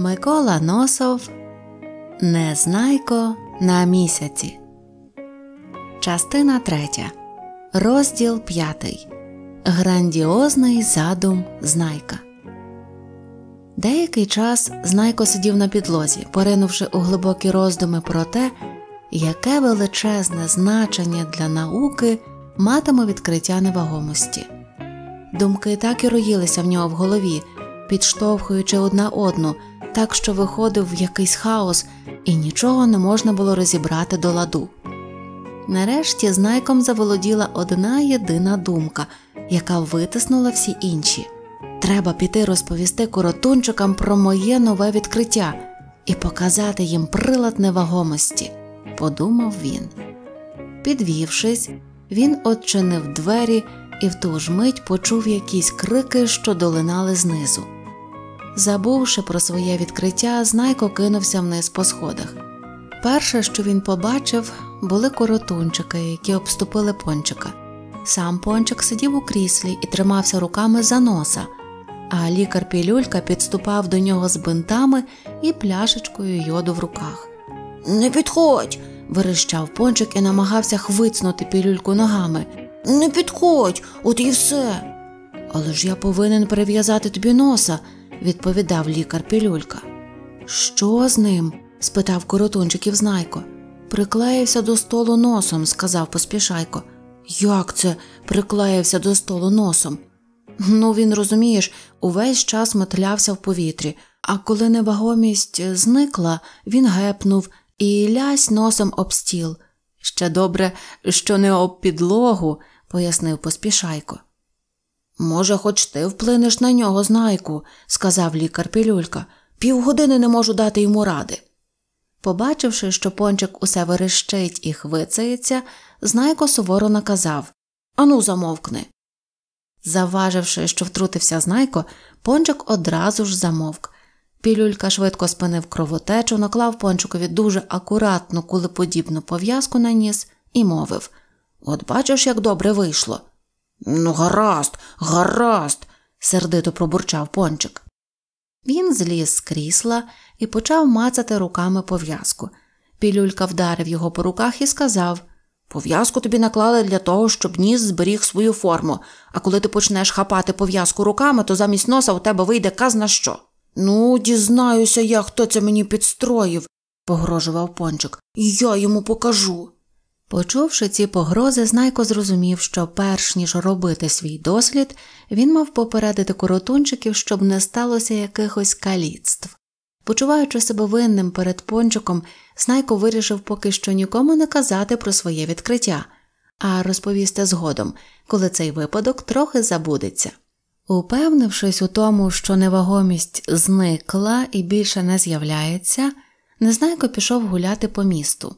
Микола Носов Незнайко на місяці. Частина 3. Розділ 5. Грандіозний задум Знайка. Деякий час Знайко сидів на підлозі, поринувши у глибокі роздуми про те, яке величезне значення для науки матиме відкриття невагомості. Думки так і роїлися в нього в голові, підштовхуючи одна одну так що виходив якийсь хаос, і нічого не можна було розібрати до ладу. Нарешті знайком заволоділа одна єдина думка, яка витиснула всі інші. Треба піти розповісти коротунчикам про моє нове відкриття і показати їм прилад невагомості, подумав він. Підвівшись, він одчинив двері і в ту ж мить почув якісь крики, що долинали знизу. Забувши про своє відкриття, знайко кинувся вниз по сходах. Перше, що він побачив, були коротунчики, які обступили пончика. Сам пончик сидів у кріслі і тримався руками за носа, а лікар Пілюлька підступав до нього з бинтами і пляшечкою йоду в руках. Не підходь. верещав пончик і намагався хвицнути пілюльку ногами. Не підходь, от і все. Але ж я повинен перев'язати тобі носа відповідав лікар Пілюлька. Що з ним? спитав коротунчиків знайко. Приклеївся до столу носом, сказав поспішайко. Як це приклеївся до столу носом? Ну, він розумієш, увесь час метлявся в повітрі, а коли невагомість зникла, він гепнув і лясь носом об стіл. Ще добре, що не об підлогу, пояснив поспішайко. Може, хоч ти вплинеш на нього, знайку, сказав лікар Пілюлька. Півгодини не можу дати йому ради. Побачивши, що пончик усе верещить і хвицається, знайко суворо наказав Ану, замовкни. Заваживши, що втрутився знайко, пончик одразу ж замовк. Пілюлька швидко спинив кровотечу, наклав пончикові дуже акуратну кулеподібну пов'язку на ніс і мовив От бачиш, як добре вийшло. Ну, гаразд, гаразд, сердито пробурчав пончик. Він зліз з крісла і почав мацати руками пов'язку. Пілюлька вдарив його по руках і сказав Пов'язку тобі наклали для того, щоб ніс зберіг свою форму, а коли ти почнеш хапати пов'язку руками, то замість носа у тебе вийде казна що. Ну, дізнаюся я, хто це мені підстроїв, погрожував пончик. Я йому покажу. Почувши ці погрози, Знайко зрозумів, що перш ніж робити свій дослід, він мав попередити коротунчиків, щоб не сталося якихось каліцтв. Почуваючи себе винним перед пончиком, Знайко вирішив поки що нікому не казати про своє відкриття, а розповісти згодом, коли цей випадок трохи забудеться. Упевнившись у тому, що невагомість зникла і більше не з'являється, Незнайко пішов гуляти по місту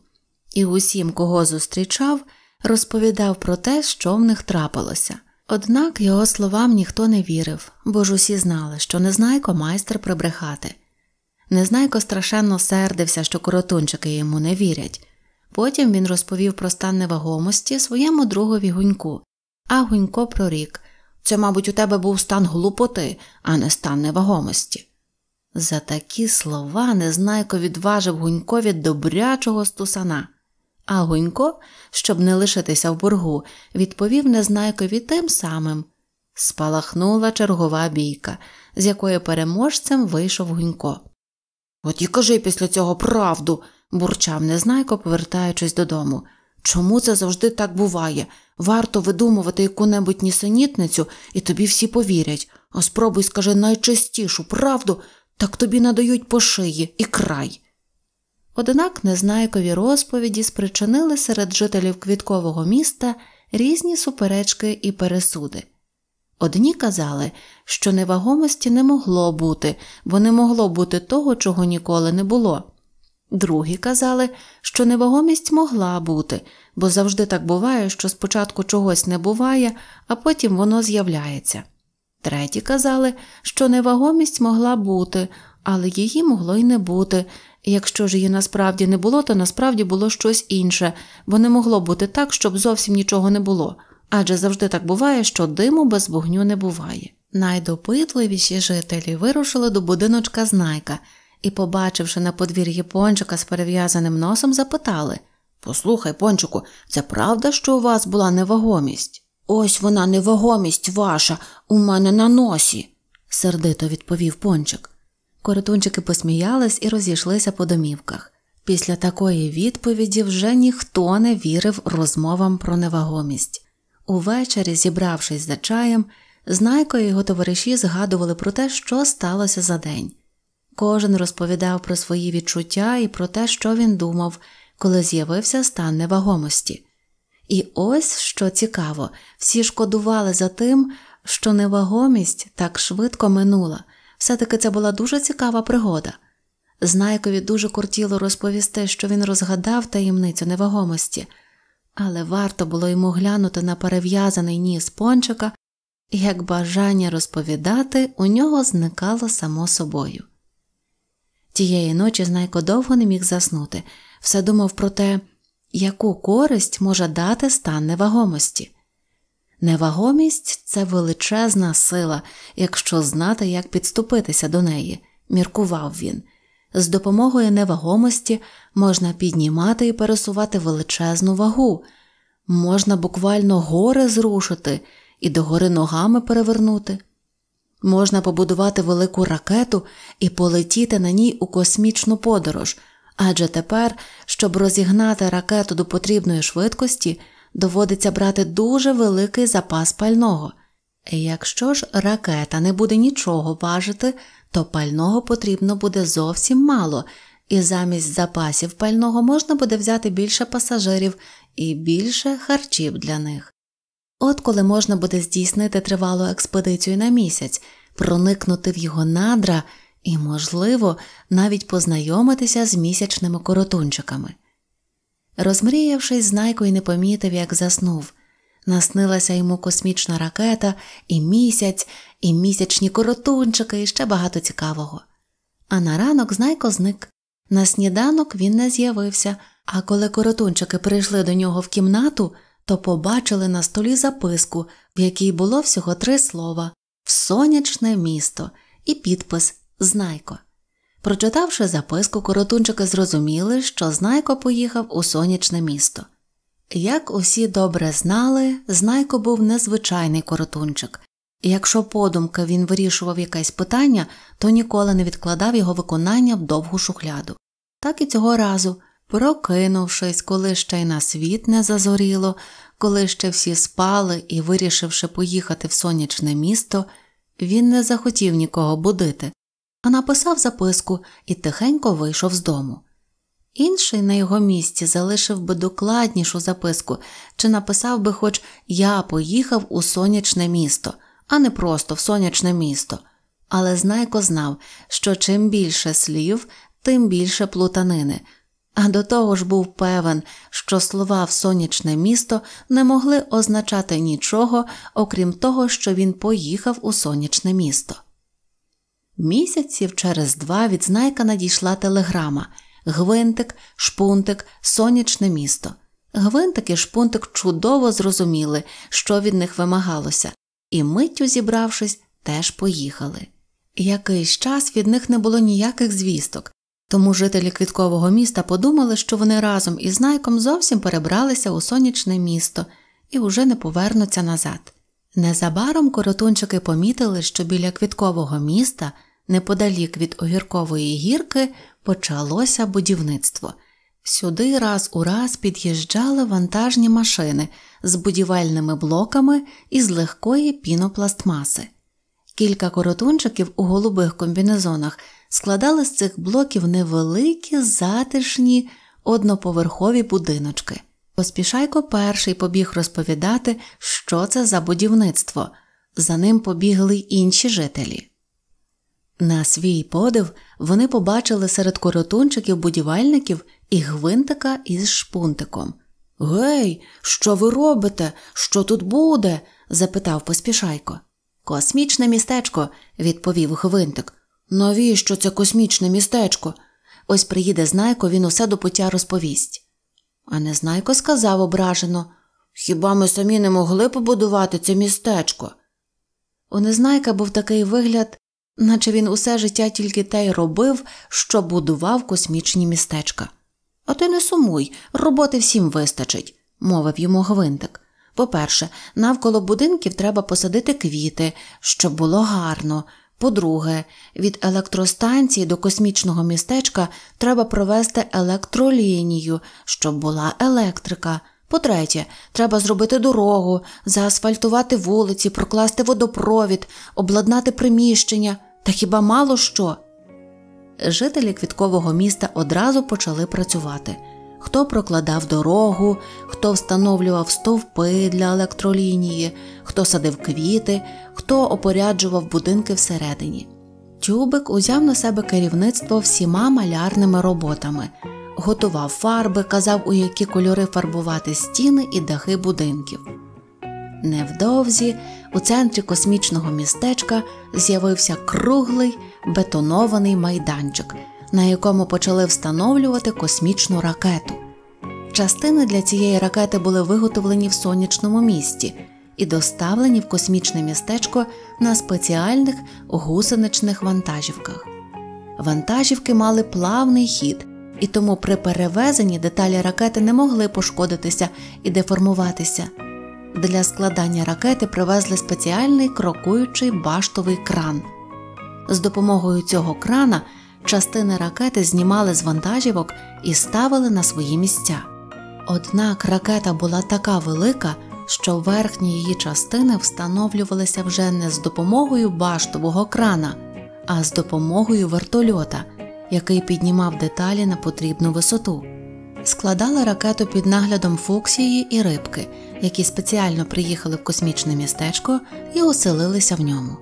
і усім, кого зустрічав, розповідав про те, що в них трапилося. Однак його словам ніхто не вірив, бо ж усі знали, що незнайко майстер прибрехати. Незнайко страшенно сердився, що коротунчики йому не вірять. Потім він розповів про стан невагомості своєму другові гуньку, а гунько прорік це, мабуть, у тебе був стан глупоти, а не стан невагомості. За такі слова незнайко відважив гунькові добрячого стусана. А Гунько, щоб не лишитися в боргу, відповів незнайкові тим самим. Спалахнула чергова бійка, з якої переможцем вийшов Гунько. От і кажи після цього правду, бурчав незнайко, повертаючись додому. Чому це завжди так буває? Варто видумувати яку небудь нісенітницю, і тобі всі повірять, а спробуй скажи найчистішу правду, так тобі надають по шиї і край. Однак незнайкові розповіді спричинили серед жителів квіткового міста різні суперечки і пересуди. Одні казали, що невагомості не могло бути, бо не могло бути того, чого ніколи не було. Другі казали, що невагомість могла бути, бо завжди так буває, що спочатку чогось не буває, а потім воно з'являється. Треті казали, що невагомість могла бути, але її могло й не бути, Якщо ж її насправді не було, то насправді було щось інше, бо не могло бути так, щоб зовсім нічого не було. Адже завжди так буває, що диму без вогню не буває. Найдопитливіші жителі вирушили до будиночка знайка і, побачивши на подвір'ї пончика з перев'язаним носом, запитали Послухай, пончику, це правда, що у вас була невагомість? Ось вона невагомість ваша, у мене на носі, сердито відповів пончик. Коротунчики посміялись і розійшлися по домівках. Після такої відповіді вже ніхто не вірив розмовам про невагомість. Увечері, зібравшись за чаєм, Знайко і його товариші згадували про те, що сталося за день. Кожен розповідав про свої відчуття і про те, що він думав, коли з'явився стан невагомості. І ось що цікаво, всі шкодували за тим, що невагомість так швидко минула. Все-таки це була дуже цікава пригода. Знайкові дуже кортіло розповісти, що він розгадав таємницю невагомості, але варто було йому глянути на перев'язаний ніс пончика, як бажання розповідати у нього зникало само собою. Тієї ночі знайко довго не міг заснути, все думав про те, яку користь може дати стан невагомості. Невагомість це величезна сила, якщо знати, як підступитися до неї, міркував він. З допомогою невагомості можна піднімати і пересувати величезну вагу, можна буквально гори зрушити і догори ногами перевернути, можна побудувати велику ракету і полетіти на ній у космічну подорож, адже тепер, щоб розігнати ракету до потрібної швидкості, доводиться брати дуже великий запас пального. Якщо ж ракета не буде нічого важити, то пального потрібно буде зовсім мало, і замість запасів пального можна буде взяти більше пасажирів і більше харчів для них. От коли можна буде здійснити тривалу експедицію на місяць, проникнути в його надра і, можливо, навіть познайомитися з місячними коротунчиками. Розмріявшись, знайко й не помітив, як заснув. Наснилася йому космічна ракета, і місяць, і місячні коротунчики, і ще багато цікавого. А на ранок знайко зник. На сніданок він не з'явився, а коли коротунчики прийшли до нього в кімнату, то побачили на столі записку, в якій було всього три слова в сонячне місто і підпис Знайко. Прочитавши записку, коротунчики зрозуміли, що Знайко поїхав у сонячне місто. Як усі добре знали, Знайко був незвичайний коротунчик, і якщо подумки він вирішував якесь питання, то ніколи не відкладав його виконання в довгу шухляду. Так і цього разу, прокинувшись, коли ще й на світ не зазоріло, коли ще всі спали і вирішивши поїхати в сонячне місто, він не захотів нікого будити а написав записку і тихенько вийшов з дому. Інший на його місці залишив би докладнішу записку чи написав би, хоч я поїхав у сонячне місто, а не просто в сонячне місто. Але знайко знав, що чим більше слів, тим більше плутанини, а до того ж був певен, що слова в сонячне місто не могли означати нічого, окрім того, що він поїхав у сонячне місто. Місяців через два від знайка надійшла телеграма Гвинтик, шпунтик, сонячне місто. Гвинтик і шпунтик чудово зрозуміли, що від них вимагалося, і миттю зібравшись, теж поїхали. Якийсь час від них не було ніяких звісток, тому жителі квіткового міста подумали, що вони разом із Найком зовсім перебралися у сонячне місто і вже не повернуться назад. Незабаром коротунчики помітили, що біля квіткового міста, неподалік від огіркової гірки, почалося будівництво. Сюди раз у раз під'їжджали вантажні машини з будівельними блоками із легкої пінопластмаси. Кілька коротунчиків у голубих комбінезонах складали з цих блоків невеликі, затишні, одноповерхові будиночки. Поспішайко перший побіг розповідати, що це за будівництво, за ним побігли інші жителі. На свій подив вони побачили серед коротунчиків будівельників і гвинтика із шпунтиком. Гей, що ви робите? Що тут буде? запитав поспішайко. Космічне містечко, відповів гвинтик. Навіщо це космічне містечко? Ось приїде знайко, він усе до пуття розповість. А незнайко сказав ображено Хіба ми самі не могли побудувати це містечко? У незнайка був такий вигляд, наче він усе життя тільки те й робив, що будував космічні містечка. А ти не сумуй, роботи всім вистачить, мовив йому гвинтик. По перше, навколо будинків треба посадити квіти, щоб було гарно. По-друге, від електростанції до космічного містечка треба провести електролінію, щоб була електрика. По-третє, треба зробити дорогу, заасфальтувати вулиці, прокласти водопровід, обладнати приміщення та хіба мало що. Жителі квіткового міста одразу почали працювати хто прокладав дорогу, хто встановлював стовпи для електролінії, хто садив квіти, хто опоряджував будинки всередині. Тюбик узяв на себе керівництво всіма малярними роботами, готував фарби, казав, у які кольори фарбувати стіни і дахи будинків. Невдовзі у центрі космічного містечка з'явився круглий бетонований майданчик, на якому почали встановлювати космічну ракету. Частини для цієї ракети були виготовлені в сонячному місті і доставлені в космічне містечко на спеціальних гусеничних вантажівках. Вантажівки мали плавний хід, і тому при перевезенні деталі ракети не могли пошкодитися і деформуватися. Для складання ракети привезли спеціальний крокуючий баштовий кран. З допомогою цього крана частини ракети знімали з вантажівок і ставили на свої місця. Однак ракета була така велика, що верхні її частини встановлювалися вже не з допомогою баштового крана, а з допомогою вертольота, який піднімав деталі на потрібну висоту. Складали ракету під наглядом фуксії і рибки, які спеціально приїхали в космічне містечко і оселилися в ньому.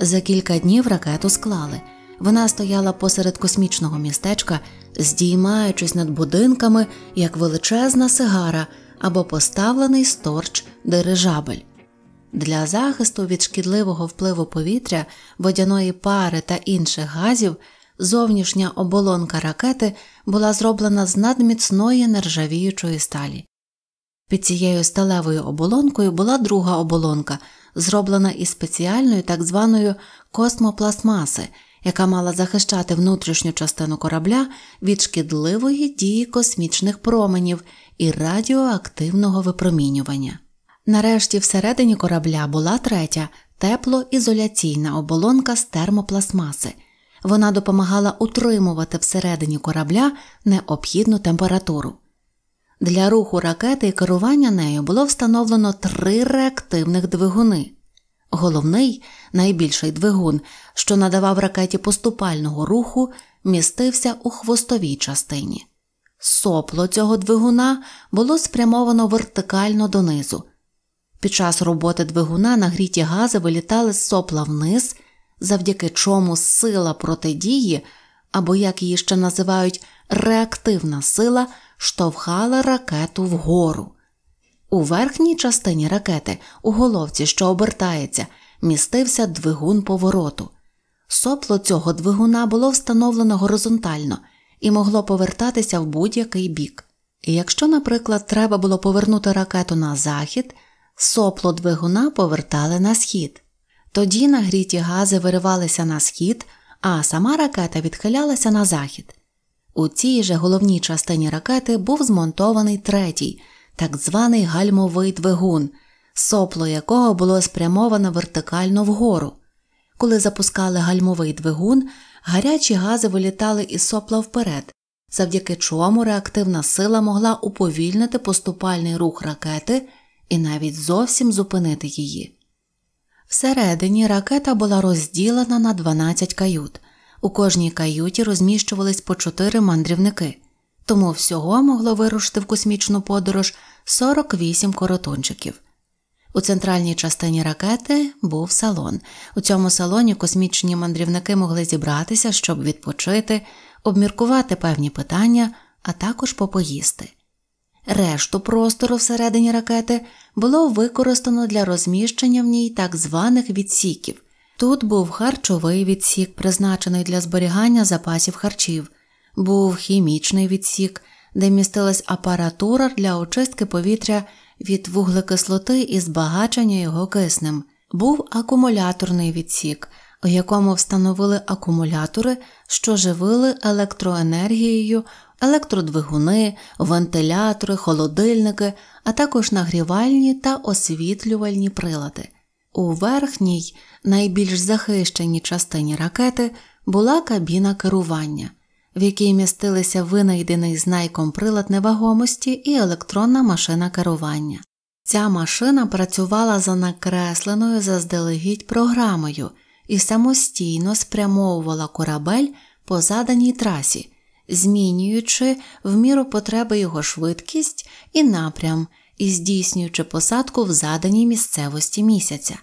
За кілька днів ракету склали. Вона стояла посеред космічного містечка, здіймаючись над будинками як величезна сигара або поставлений сторч дирижабель. Для захисту від шкідливого впливу повітря, водяної пари та інших газів зовнішня оболонка ракети була зроблена з надміцної нержавіючої сталі. Під цією сталевою оболонкою була друга оболонка, зроблена із спеціальної так званої космопластмаси яка мала захищати внутрішню частину корабля від шкідливої дії космічних променів і радіоактивного випромінювання. Нарешті всередині корабля була третя теплоізоляційна оболонка з термопластмаси. Вона допомагала утримувати всередині корабля необхідну температуру. Для руху ракети і керування нею було встановлено три реактивних двигуни. Головний, найбільший двигун, що надавав ракеті поступального руху, містився у хвостовій частині. Сопло цього двигуна було спрямовано вертикально донизу. Під час роботи двигуна нагріті гази вилітали з сопла вниз, завдяки чому сила протидії, або, як її ще називають, реактивна сила, штовхала ракету вгору. У верхній частині ракети, у головці, що обертається, містився двигун повороту. Сопло цього двигуна було встановлено горизонтально і могло повертатися в будь-який бік. І якщо, наприклад, треба було повернути ракету на захід, сопло двигуна повертали на схід. Тоді нагріті гази виривалися на схід, а сама ракета відхилялася на захід. У цій же головній частині ракети був змонтований третій так званий гальмовий двигун, сопло якого було спрямовано вертикально вгору. Коли запускали гальмовий двигун, гарячі гази вилітали із сопла вперед, завдяки чому реактивна сила могла уповільнити поступальний рух ракети і навіть зовсім зупинити її. Всередині ракета була розділена на 12 кают. У кожній каюті розміщувались по 4 мандрівники тому всього могло вирушити в космічну подорож 48 коротунчиків. У центральній частині ракети був салон. У цьому салоні космічні мандрівники могли зібратися, щоб відпочити, обміркувати певні питання, а також попоїсти. Решту простору всередині ракети було використано для розміщення в ній так званих відсіків. Тут був харчовий відсік, призначений для зберігання запасів харчів, був хімічний відсік, де містилась апаратура для очистки повітря від вуглекислоти і збагачення його киснем, був акумуляторний відсік, у якому встановили акумулятори, що живили електроенергією, електродвигуни, вентилятори, холодильники, а також нагрівальні та освітлювальні прилади. У верхній, найбільш захищеній частині ракети була кабіна керування в якій містилися винайдений знайком прилад невагомості і електронна машина керування. Ця машина працювала за накресленою заздалегідь програмою і самостійно спрямовувала корабель по заданій трасі, змінюючи в міру потреби його швидкість і напрям і здійснюючи посадку в заданій місцевості місяця.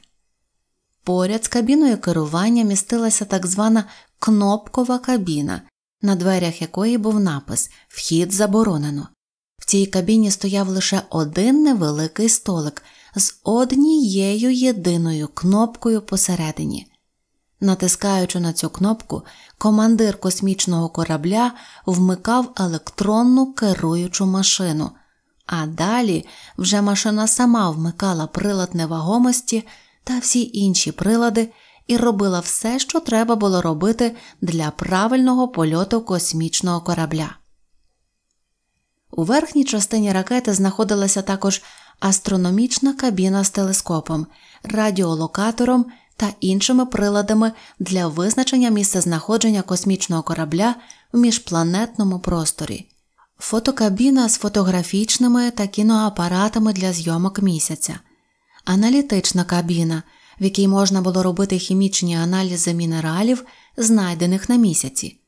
Поряд з кабіною керування містилася так звана кнопкова кабіна, на дверях якої був напис Вхід заборонено. В цій кабіні стояв лише один невеликий столик з однією єдиною кнопкою посередині. Натискаючи на цю кнопку, командир космічного корабля вмикав електронну керуючу машину, а далі вже машина сама вмикала прилад невагомості та всі інші прилади, і робила все, що треба було робити для правильного польоту космічного корабля. У верхній частині ракети знаходилася також астрономічна кабіна з телескопом, радіолокатором та іншими приладами для визначення місцезнаходження космічного корабля в міжпланетному просторі, фотокабіна з фотографічними та кіноапаратами для зйомок місяця, аналітична кабіна в якій можна було робити хімічні аналізи мінералів, знайдених на місяці.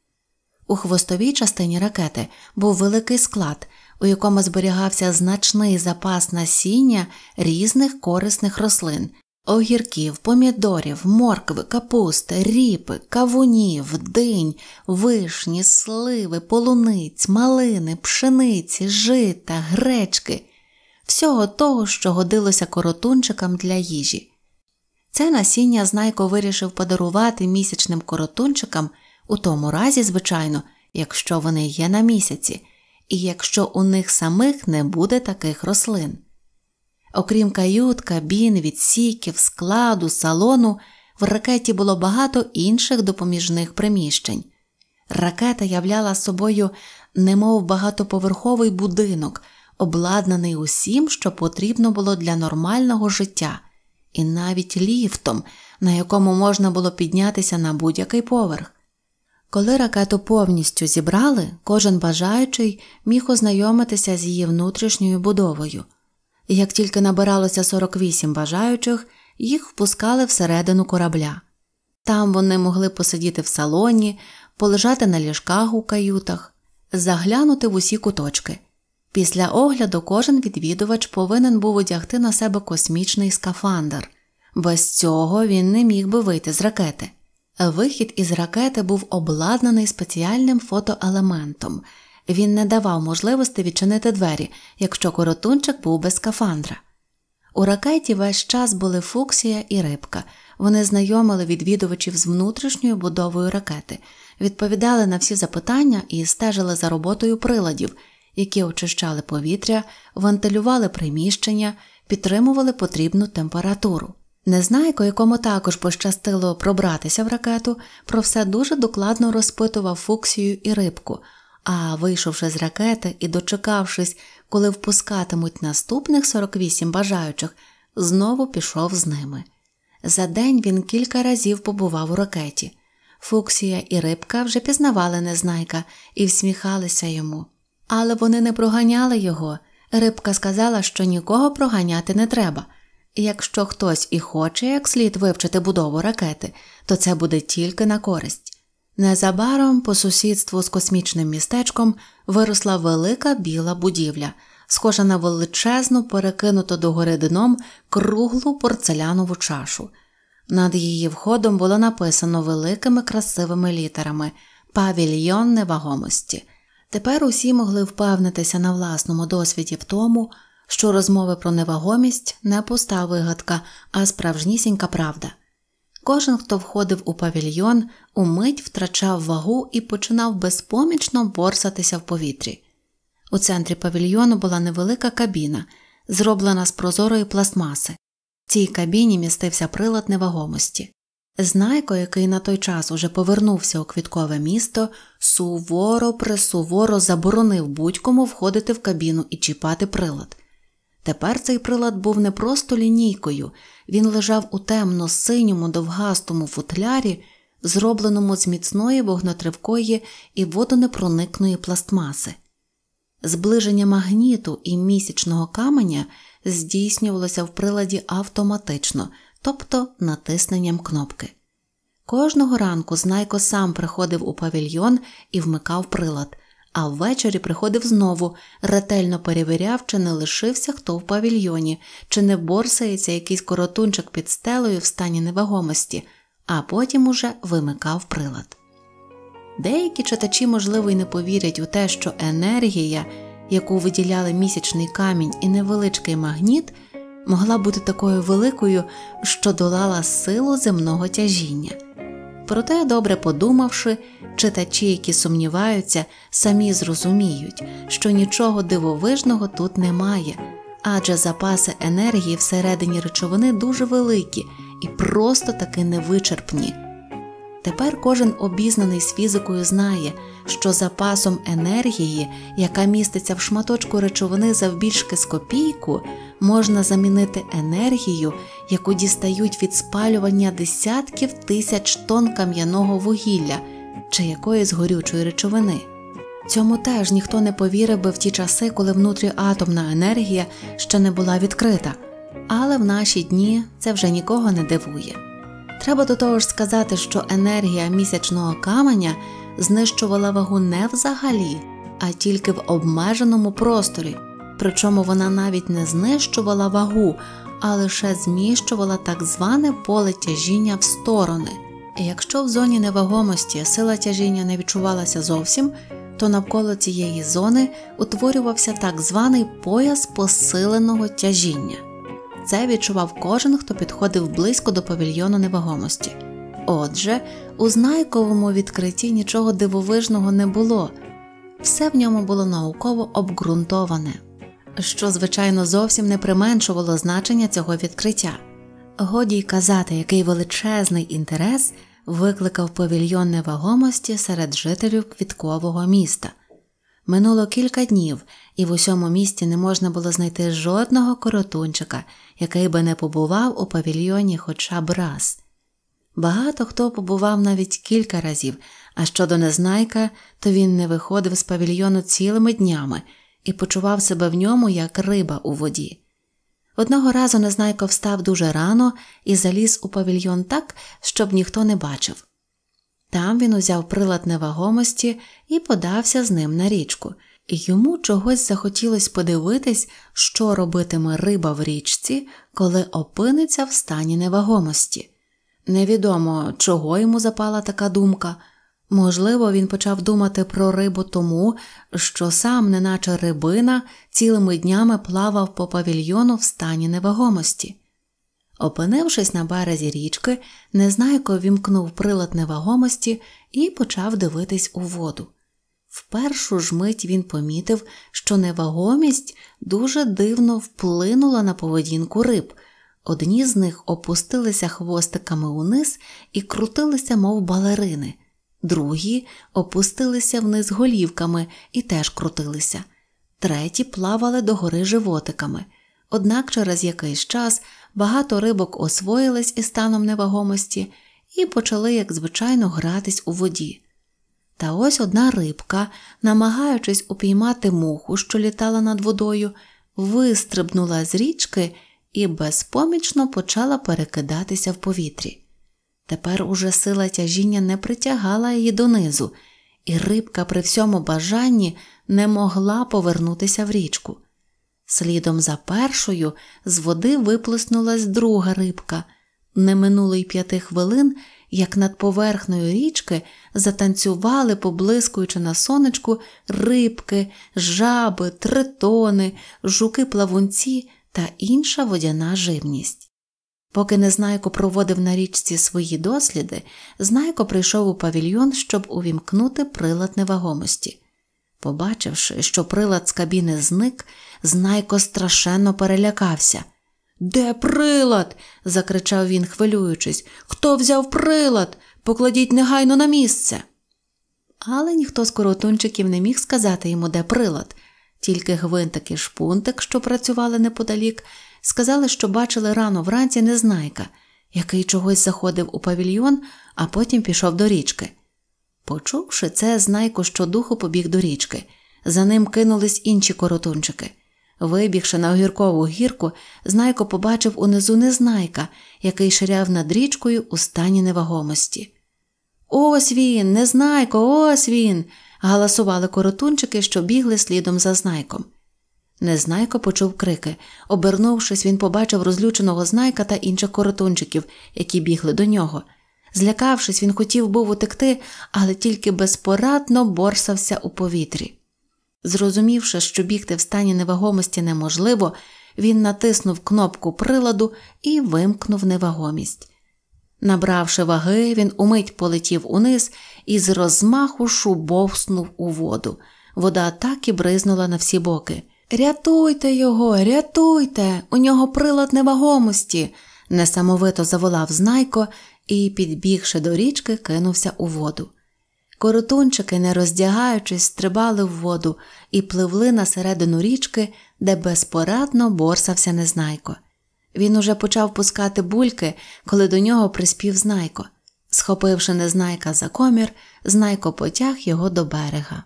У хвостовій частині ракети був великий склад, у якому зберігався значний запас насіння різних корисних рослин. Огірків, помідорів, моркви, капусти, ріпи, кавунів, динь, вишні, сливи, полуниць, малини, пшениці, жита, гречки всього того, що годилося коротунчикам для їжі. Це насіння знайко вирішив подарувати місячним коротунчикам у тому разі, звичайно, якщо вони є на місяці, і якщо у них самих не буде таких рослин. Окрім кают, кабін, відсіків, складу, салону, в ракеті було багато інших допоміжних приміщень. Ракета являла собою немов багатоповерховий будинок, обладнаний усім, що потрібно було для нормального життя і навіть ліфтом, на якому можна було піднятися на будь-який поверх. Коли ракету повністю зібрали, кожен бажаючий міг ознайомитися з її внутрішньою будовою, і як тільки набиралося 48 бажаючих, їх впускали всередину корабля. Там вони могли посидіти в салоні, полежати на ліжках у каютах, заглянути в усі куточки, Після огляду кожен відвідувач повинен був одягти на себе космічний скафандр, без цього він не міг би вийти з ракети. Вихід із ракети був обладнаний спеціальним фотоелементом. Він не давав можливості відчинити двері, якщо коротунчик був без скафандра. У ракеті весь час були фуксія і рибка. Вони знайомили відвідувачів з внутрішньою будовою ракети, відповідали на всі запитання і стежили за роботою приладів які очищали повітря, вентилювали приміщення, підтримували потрібну температуру. Незнайко, якому також пощастило пробратися в ракету, про все дуже докладно розпитував фуксію і рибку, а вийшовши з ракети і дочекавшись, коли впускатимуть наступних 48 бажаючих, знову пішов з ними. За день він кілька разів побував у ракеті. Фуксія і рибка вже пізнавали незнайка і всміхалися йому. Але вони не проганяли його. Рибка сказала, що нікого проганяти не треба. Якщо хтось і хоче як слід вивчити будову ракети, то це буде тільки на користь. Незабаром, по сусідству з космічним містечком, виросла велика біла будівля, схожа на величезну, перекинуту догори дном круглу порцелянову чашу. Над її входом було написано великими красивими літерами Павільйон невагомості. Тепер усі могли впевнитися на власному досвіді в тому, що розмови про невагомість не пуста вигадка, а справжнісінька правда. Кожен, хто входив у павільйон, умить втрачав вагу і починав безпомічно борсатися в повітрі. У центрі павільйону була невелика кабіна, зроблена з прозорої пластмаси. В цій кабіні містився прилад невагомості. Знайко, який на той час уже повернувся у квіткове місто, суворо присуворо заборонив будь-кому входити в кабіну і чіпати прилад. Тепер цей прилад був не просто лінійкою, він лежав у темно синьому довгастому футлярі, зробленому з міцної вогнотривкої і водонепроникної пластмаси. Зближення магніту і місячного каменя здійснювалося в приладі автоматично тобто натисненням кнопки. Кожного ранку знайко сам приходив у павільйон і вмикав прилад, а ввечері приходив знову, ретельно перевіряв, чи не лишився хто в павільйоні, чи не борсається якийсь коротунчик під стелею в стані невагомості, а потім уже вимикав прилад. Деякі читачі, можливо, й не повірять у те, що енергія, яку виділяли місячний камінь і невеличкий магніт могла бути такою великою, що долала силу земного тяжіння. Проте, добре подумавши, читачі, які сумніваються, самі зрозуміють, що нічого дивовижного тут немає, адже запаси енергії всередині речовини дуже великі і просто таки невичерпні. Тепер кожен обізнаний з фізикою знає, що запасом енергії, яка міститься в шматочку речовини завбільшки з копійку, можна замінити енергію, яку дістають від спалювання десятків тисяч тонн кам'яного вугілля чи якоїсь горючої речовини. Цьому теж ніхто не повірив би в ті часи, коли внутріатомна енергія ще не була відкрита, але в наші дні це вже нікого не дивує. Треба до того ж сказати, що енергія місячного каменя знищувала вагу не взагалі, а тільки в обмеженому просторі, причому вона навіть не знищувала вагу, а лише зміщувала так зване поле тяжіння в сторони. І Якщо в зоні невагомості сила тяжіння не відчувалася зовсім, то навколо цієї зони утворювався так званий пояс посиленого тяжіння. Це відчував кожен, хто підходив близько до павільйону невагомості. Отже, у знайковому відкритті нічого дивовижного не було, все в ньому було науково обґрунтоване, що, звичайно, зовсім не применшувало значення цього відкриття. Годі й казати, який величезний інтерес викликав павільйон невагомості серед жителів квіткового міста. Минуло кілька днів, і в усьому місті не можна було знайти жодного коротунчика, який би не побував у павільйоні хоча б раз. Багато хто побував навіть кілька разів, а щодо незнайка, то він не виходив з павільйону цілими днями і почував себе в ньому як риба у воді. Одного разу незнайко встав дуже рано і заліз у павільйон так, щоб ніхто не бачив. Там він узяв прилад невагомості і подався з ним на річку. Йому чогось захотілося подивитись, що робитиме риба в річці, коли опиниться в стані невагомості. Невідомо, чого йому запала така думка. Можливо, він почав думати про рибу тому, що сам, неначе рибина, цілими днями плавав по павільйону в стані невагомості. Опинившись на березі річки, незнайко вімкнув прилад невагомості і почав дивитись у воду. В першу ж мить він помітив, що невагомість дуже дивно вплинула на поведінку риб. Одні з них опустилися хвостиками униз і крутилися, мов балерини, другі опустилися вниз голівками і теж крутилися, треті плавали догори животиками. Однак через якийсь час багато рибок освоїлись із станом невагомості і почали, як звичайно, гратись у воді. Та ось одна рибка, намагаючись упіймати муху, що літала над водою, вистрибнула з річки і безпомічно почала перекидатися в повітрі. Тепер уже сила тяжіння не притягала її донизу, і рибка при всьому бажанні не могла повернутися в річку. Слідом за першою з води виплеснулась друга рибка. Не минуло й п'яти хвилин, як над поверхнею річки затанцювали, поблискуючи на сонечку, рибки, жаби, тритони, жуки-плавунці та інша водяна живність. Поки Незнайко проводив на річці свої досліди, знайко прийшов у павільйон, щоб увімкнути прилад невагомості. Побачивши, що прилад з кабіни зник, знайко страшенно перелякався. Де прилад? закричав він, хвилюючись. Хто взяв прилад? Покладіть негайно на місце. Але ніхто з коротунчиків не міг сказати йому, де прилад, тільки гвинтик і шпунтик, що працювали неподалік, сказали, що бачили рано вранці незнайка, який чогось заходив у павільйон, а потім пішов до річки. Почувши це, знайко щодуху побіг до річки, за ним кинулись інші коротунчики. Вибігши на огіркову гірку, знайко побачив унизу незнайка, який ширяв над річкою у стані невагомості. Ось він, незнайко, ось він. галасували коротунчики, що бігли слідом за знайком. Незнайко почув крики. Обернувшись, він побачив розлюченого знайка та інших коротунчиків, які бігли до нього. Злякавшись, він хотів був утекти, але тільки безпорадно борсався у повітрі. Зрозумівши, що бігти в стані невагомості неможливо, він натиснув кнопку приладу і вимкнув невагомість. Набравши ваги, він умить полетів униз і з розмаху шубовснув у воду. Вода так і бризнула на всі боки. Рятуйте його, рятуйте, у нього прилад невагомості, несамовито заволав знайко і, підбігши до річки, кинувся у воду. Коротунчики, не роздягаючись, стрибали в воду і пливли на середину річки, де безпорадно борсався незнайко. Він уже почав пускати бульки, коли до нього приспів знайко. Схопивши незнайка за комір, знайко потяг його до берега.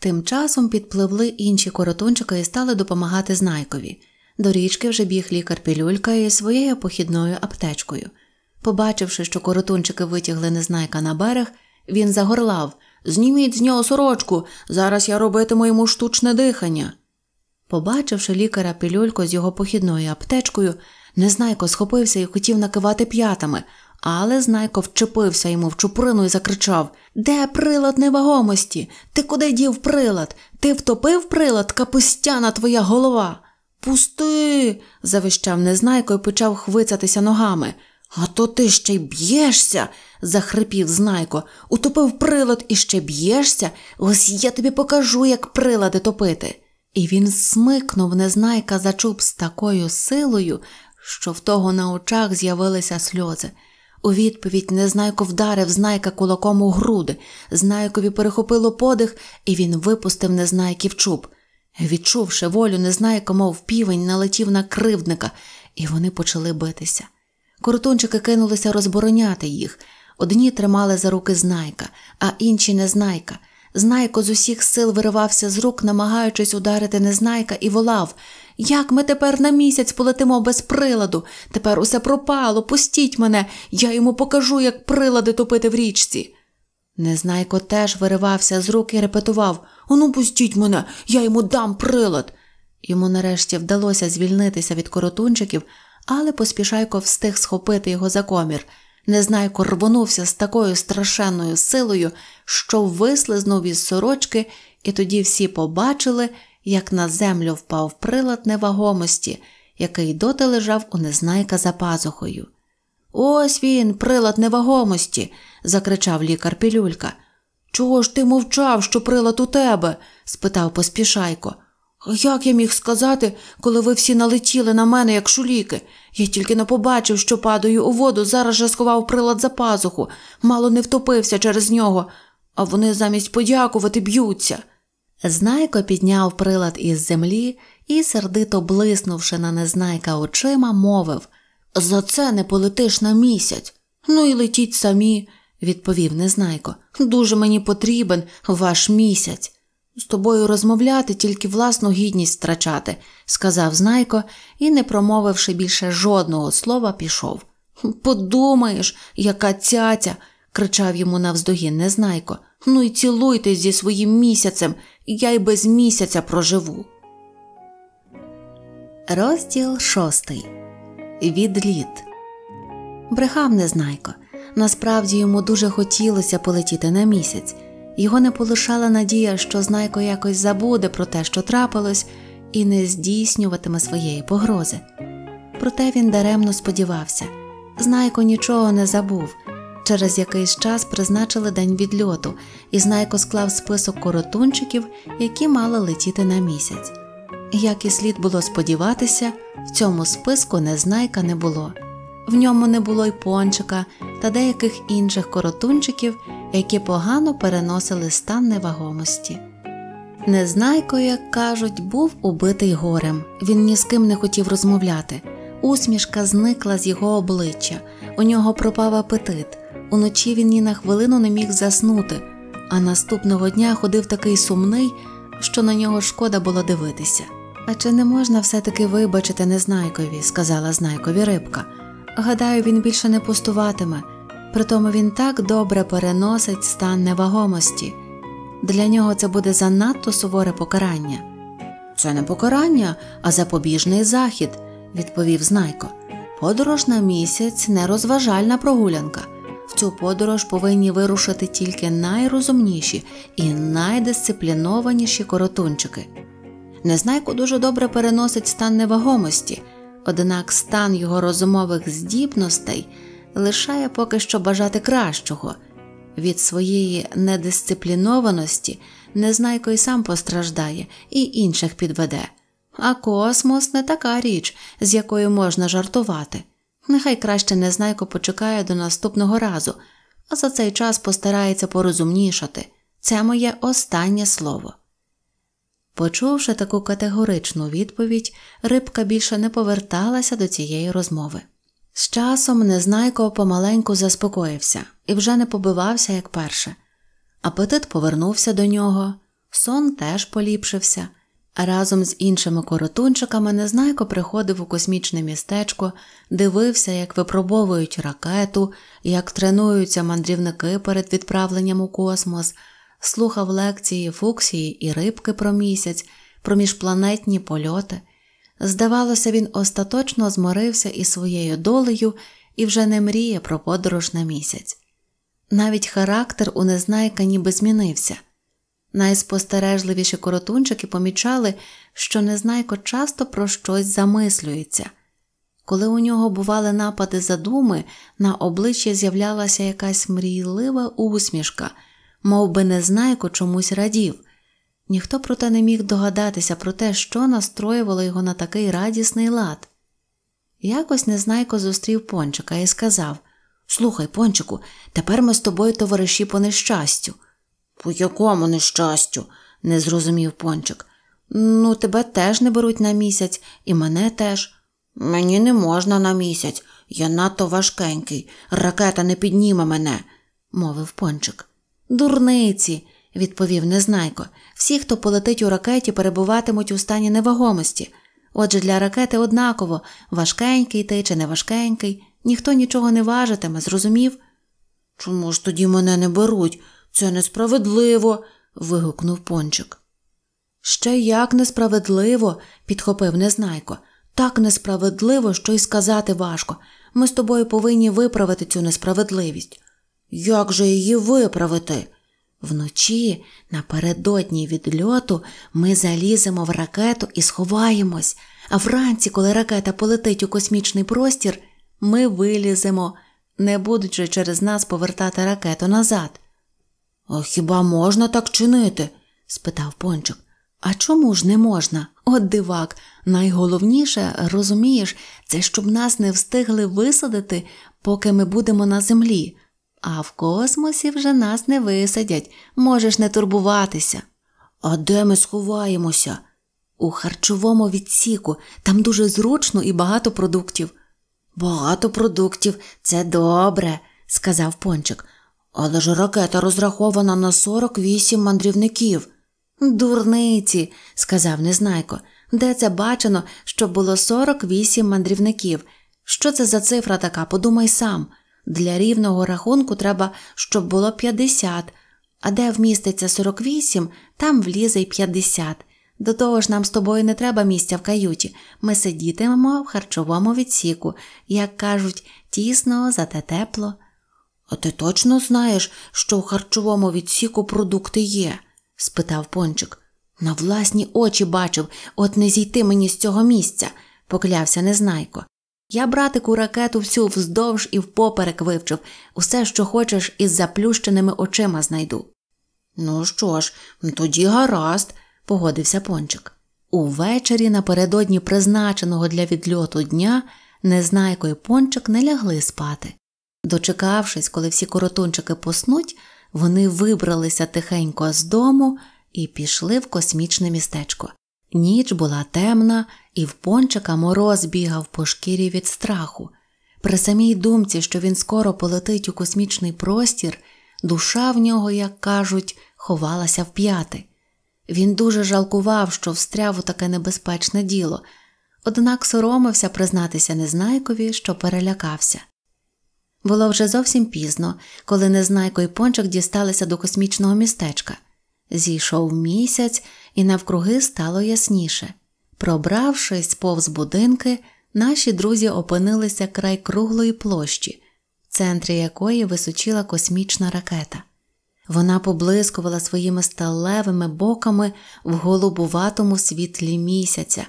Тим часом підпливли інші коротунчики і стали допомагати знайкові. До річки вже біг лікар пілюлька із своєю похідною аптечкою. Побачивши, що коротунчики витягли незнайка на берег, він загорлав Зніміть з нього сорочку, зараз я робитиму йому штучне дихання. Побачивши лікаря пілюлько з його похідною аптечкою, незнайко схопився і хотів накивати п'ятами, але знайко вчепився йому в чуприну і закричав Де прилад невагомості? Ти куди дів прилад? Ти втопив прилад, капустяна твоя голова. Пусти. завищав незнайко і почав хвицатися ногами. А то ти ще й б'єшся, захрипів знайко, утопив прилад і ще б'єшся. Ось я тобі покажу, як прилади топити. І він смикнув незнайка за чуб з такою силою, що в того на очах з'явилися сльози. У відповідь незнайко вдарив знайка кулаком у груди, знайкові перехопило подих, і він випустив незнайків чуб. Відчувши волю, незнайко, мов півень, налетів на кривдника, і вони почали битися. Коротунчики кинулися розбороняти їх. Одні тримали за руки знайка, а інші незнайка. Знайко з усіх сил виривався з рук, намагаючись ударити незнайка, і волав Як ми тепер на місяць полетимо без приладу? Тепер усе пропало, пустіть мене, я йому покажу, як прилади топити в річці. Незнайко теж виривався з рук і репетував Ону, пустіть мене, я йому дам прилад. Йому нарешті вдалося звільнитися від коротунчиків, але поспішайко встиг схопити його за комір. Незнайко рвонувся з такою страшенною силою, що вислизнув із сорочки, і тоді всі побачили, як на землю впав прилад невагомості, який доти лежав у незнайка за пазухою. Ось він, прилад невагомості, закричав лікар Пілюлька. Чого ж ти мовчав, що прилад у тебе? спитав поспішайко. Як я міг сказати, коли ви всі налетіли на мене, як шуліки? Я тільки не побачив, що падаю у воду, зараз же сховав прилад за пазуху, мало не втопився через нього, а вони замість подякувати б'ються. Знайко підняв прилад із землі і, сердито блиснувши на незнайка очима, мовив За це не полетиш на місяць. Ну і летіть самі, відповів незнайко. Дуже мені потрібен ваш місяць. З тобою розмовляти, тільки власну гідність втрачати, сказав знайко і, не промовивши більше жодного слова, пішов. Подумаєш, яка цяця, кричав йому навздогін незнайко. Ну і цілуйтесь зі своїм місяцем, я й без місяця проживу. Розділ шостий Відліт брехав незнайко. Насправді йому дуже хотілося полетіти на місяць. Його не полишала надія, що знайко якось забуде про те, що трапилось, і не здійснюватиме своєї погрози. Проте він даремно сподівався знайко нічого не забув. Через якийсь час призначили день відльоту, і знайко склав список коротунчиків, які мали летіти на місяць. Як і слід було сподіватися, в цьому списку незнайка не було в ньому не було й пончика та деяких інших коротунчиків, які погано переносили стан невагомості. Незнайко, як кажуть, був убитий горем, він ні з ким не хотів розмовляти. Усмішка зникла з його обличчя, у нього пропав апетит, уночі він ні на хвилину не міг заснути, а наступного дня ходив такий сумний, що на нього шкода було дивитися. А чи не можна все таки вибачити незнайкові? сказала знайкові рибка гадаю, він більше не пустуватиме, притому він так добре переносить стан невагомості. Для нього це буде занадто суворе покарання. Це не покарання, а запобіжний захід, відповів знайко. Подорож на місяць нерозважальна прогулянка. В цю подорож повинні вирушити тільки найрозумніші і найдисциплінованіші коротунчики. Незнайко дуже добре переносить стан невагомості однак стан його розумових здібностей лишає поки що бажати кращого. Від своєї недисциплінованості незнайко й сам постраждає і інших підведе. А космос не така річ, з якою можна жартувати. Нехай краще незнайко почекає до наступного разу, а за цей час постарається порозумнішати. Це моє останнє слово. Почувши таку категоричну відповідь, рибка більше не поверталася до цієї розмови. З часом Незнайко помаленьку заспокоївся і вже не побивався, як перше. Апетит повернувся до нього, сон теж поліпшився, разом з іншими коротунчиками Незнайко приходив у космічне містечко, дивився, як випробовують ракету, як тренуються мандрівники перед відправленням у космос слухав лекції фуксії і рибки про місяць, про міжпланетні польоти. Здавалося, він остаточно зморився із своєю долею і вже не мріє про подорож на місяць. Навіть характер у незнайка ніби змінився. Найспостережливіші коротунчики помічали, що незнайко часто про щось замислюється. Коли у нього бували напади задуми, на обличчі з'являлася якась мрійлива усмішка мов би незнайко чомусь радів. Ніхто проте не міг догадатися про те, що настроювало його на такий радісний лад. Якось незнайко зустрів пончика і сказав Слухай, пончику, тепер ми з тобою товариші по нещастю. По якому нещастю? не зрозумів пончик. Ну, тебе теж не беруть на місяць, і мене теж. Мені не можна на місяць, я надто важкенький, ракета не підніме мене, мовив пончик. Дурниці, відповів незнайко. Всі, хто полетить у ракеті, перебуватимуть у стані невагомості. Отже, для ракети однаково важкенький ти чи неважкенький, ніхто нічого не важитиме, зрозумів? Чому ж тоді мене не беруть? Це несправедливо. вигукнув пончик. Ще як несправедливо, підхопив незнайко. Так несправедливо, що й сказати важко. Ми з тобою повинні виправити цю несправедливість. Як же її виправити? Вночі, напередодні відльоту, ми заліземо в ракету і сховаємось, а вранці, коли ракета полетить у космічний простір, ми виліземо, не будучи через нас повертати ракету назад. «А Хіба можна так чинити? спитав пончик. А чому ж не можна? От дивак. Найголовніше, розумієш, це щоб нас не встигли висадити, поки ми будемо на землі. А в космосі вже нас не висадять, можеш не турбуватися. А де ми сховаємося? У харчовому відсіку, там дуже зручно і багато продуктів. Багато продуктів, це добре, сказав пончик. Але ж ракета розрахована на 48 мандрівників. Дурниці, сказав Незнайко, де це бачено, що було 48 мандрівників. Що це за цифра така, подумай сам. Для рівного рахунку треба, щоб було 50, а де вміститься 48, там влізе й 50. До того ж, нам з тобою не треба місця в каюті. Ми сидітимемо в харчовому відсіку, як кажуть, тісно, зате тепло. А ти точно знаєш, що в харчовому відсіку продукти є? спитав пончик. На власні очі бачив, от не зійти мені з цього місця, поклявся незнайко. Я, братику, ракету всю вздовж і впоперек вивчив, усе, що хочеш, із заплющеними очима знайду. Ну що ж, тоді гаразд, погодився пончик. Увечері, напередодні призначеного для відльоту дня, незнайко і пончик не лягли спати. Дочекавшись, коли всі коротунчики поснуть, вони вибралися тихенько з дому і пішли в космічне містечко. Ніч була темна, і в пончика мороз бігав по шкірі від страху. При самій думці, що він скоро полетить у космічний простір, душа в нього, як кажуть, ховалася в п'яти. Він дуже жалкував, що встряв у таке небезпечне діло, однак соромився признатися незнайкові, що перелякався. Було вже зовсім пізно, коли незнайко і пончик дісталися до космічного містечка. Зійшов місяць, і навкруги стало ясніше. Пробравшись повз будинки, наші друзі опинилися край круглої площі, в центрі якої височила космічна ракета. Вона поблискувала своїми сталевими боками в голубуватому світлі місяця,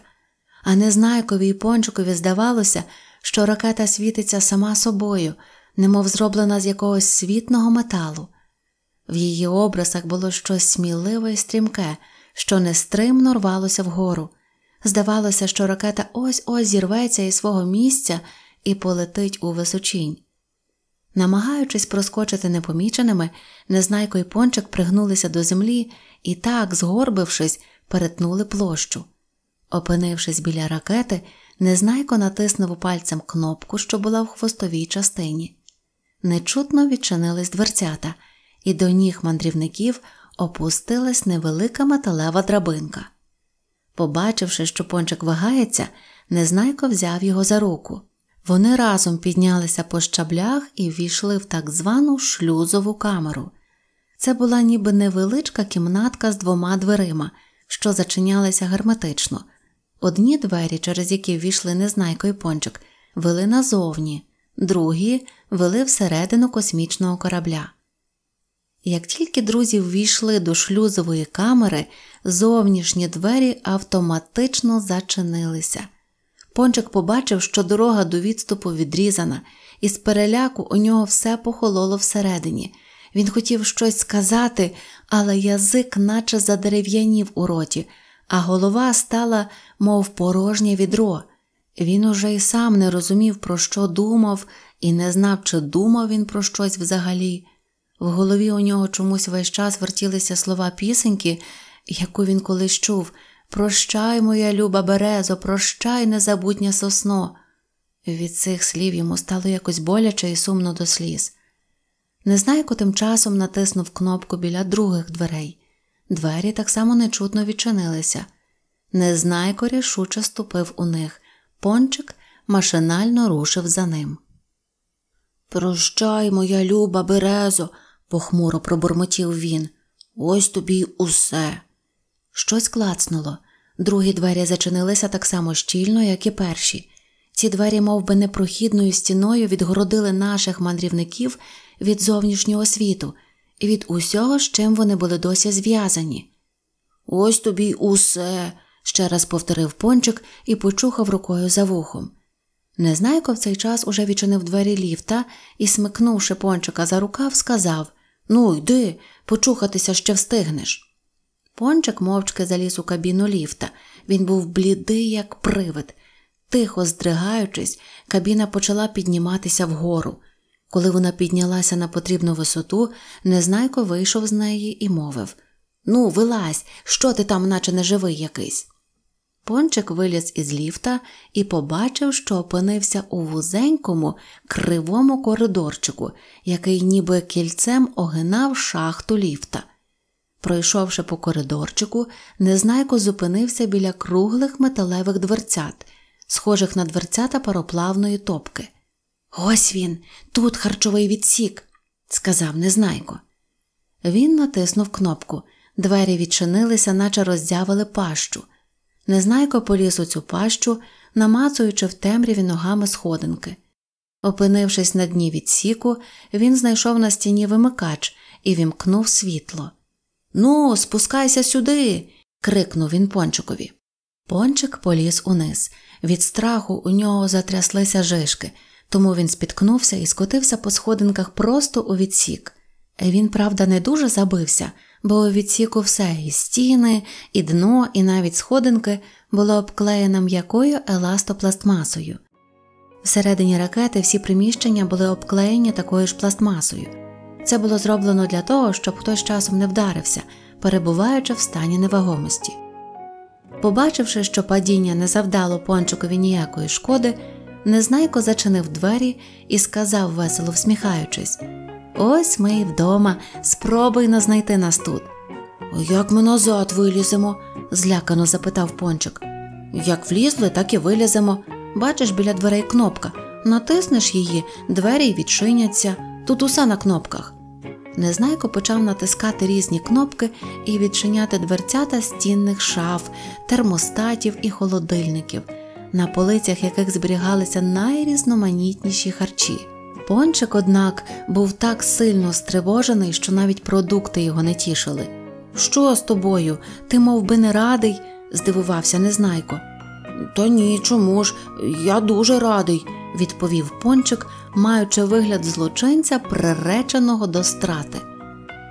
а незнайкові й пончикові здавалося, що ракета світиться сама собою, немов зроблена з якогось світного металу. В її образах було щось сміливе і стрімке, що нестримно рвалося вгору. Здавалося, що ракета ось ось зірветься із свого місця і полетить у височінь. Намагаючись проскочити непоміченими, незнайко і пончик пригнулися до землі і так, згорбившись, перетнули площу. Опинившись біля ракети, незнайко натиснув пальцем кнопку, що була в хвостовій частині. Нечутно відчинились дверцята і до ніг мандрівників опустилась невелика металева драбинка. Побачивши, що пончик вагається, незнайко взяв його за руку. Вони разом піднялися по щаблях і ввійшли в так звану шлюзову камеру. Це була ніби невеличка кімнатка з двома дверима, що зачинялися герметично. Одні двері, через які ввійшли незнайко і пончик, вели назовні, другі вели всередину космічного корабля. Як тільки друзі ввійшли до шлюзової камери, зовнішні двері автоматично зачинилися. Пончик побачив, що дорога до відступу відрізана, і з переляку у нього все похололо всередині. Він хотів щось сказати, але язик, наче задерев'янів у роті, а голова стала, мов порожнє відро. Він уже й сам не розумів, про що думав, і не знав, чи думав він про щось взагалі. В голові у нього чомусь весь час вертілися слова пісеньки, яку він колись чув Прощай, моя люба березо, прощай, незабутнє сосно. Від цих слів йому стало якось боляче і сумно до сліз. Незнайко тим часом натиснув кнопку біля других дверей. Двері так само нечутно відчинилися. Незнайко рішуче ступив у них. Пончик машинально рушив за ним. Прощай, моя люба березо, похмуро пробурмотів він. Ось тобі усе. Щось клацнуло. Другі двері зачинилися так само щільно, як і перші. Ці двері мов би, непрохідною стіною відгородили наших мандрівників від зовнішнього світу і від усього, з чим вони були досі зв'язані. Ось тобі усе, ще раз повторив пончик і почухав рукою за вухом. Незнайко в цей час уже відчинив двері ліфта і, смикнувши пончика за рукав, сказав Ну, йди, почухатися ще встигнеш. Пончик мовчки заліз у кабіну ліфта. Він був блідий, як привид. Тихо здригаючись, кабіна почала підніматися вгору. Коли вона піднялася на потрібну висоту, незнайко вийшов з неї і мовив Ну, вилазь, що ти там, наче неживий якийсь. Пончик виліз із ліфта і побачив, що опинився у вузенькому кривому коридорчику, який ніби кільцем огинав шахту ліфта. Пройшовши по коридорчику, незнайко зупинився біля круглих металевих дверцят, схожих на дверцята пароплавної топки. Ось він, тут харчовий відсік, сказав незнайко. Він натиснув кнопку. Двері відчинилися, наче роззявили пащу. Незнайко поліз у цю пащу, намацуючи в темряві ногами сходинки. Опинившись на дні відсіку, він знайшов на стіні вимикач і вімкнув світло. Ну, спускайся сюди. крикнув він пончикові. Пончик поліз униз. Від страху у нього затряслися жишки, тому він спіткнувся і скотився по сходинках просто у відсік. Він, правда, не дуже забився, бо у відсіку все і стіни, і дно, і навіть сходинки було обклеєно м'якою еластопластмасою. Всередині ракети всі приміщення були обклеєні такою ж пластмасою. Це було зроблено для того, щоб хтось часом не вдарився, перебуваючи в стані невагомості. Побачивши, що падіння не завдало пончикові ніякої шкоди, незнайко зачинив двері і сказав, весело всміхаючись Ось ми і вдома, спробуй спробуйно знайти нас тут. Як ми назад виліземо? злякано запитав пончик. Як влізли, так і виліземо. Бачиш біля дверей кнопка. Натиснеш її, двері й відчиняться. Тут усе на кнопках. Незнайко почав натискати різні кнопки і відчиняти дверцята стінних шаф, термостатів і холодильників, на полицях яких зберігалися найрізноманітніші харчі. Пончик, однак, був так сильно стривожений, що навіть продукти його не тішили. Що з тобою? Ти мов би, не радий? здивувався Незнайко. Та ні, чому ж, я дуже радий, відповів пончик, маючи вигляд злочинця, приреченого до страти.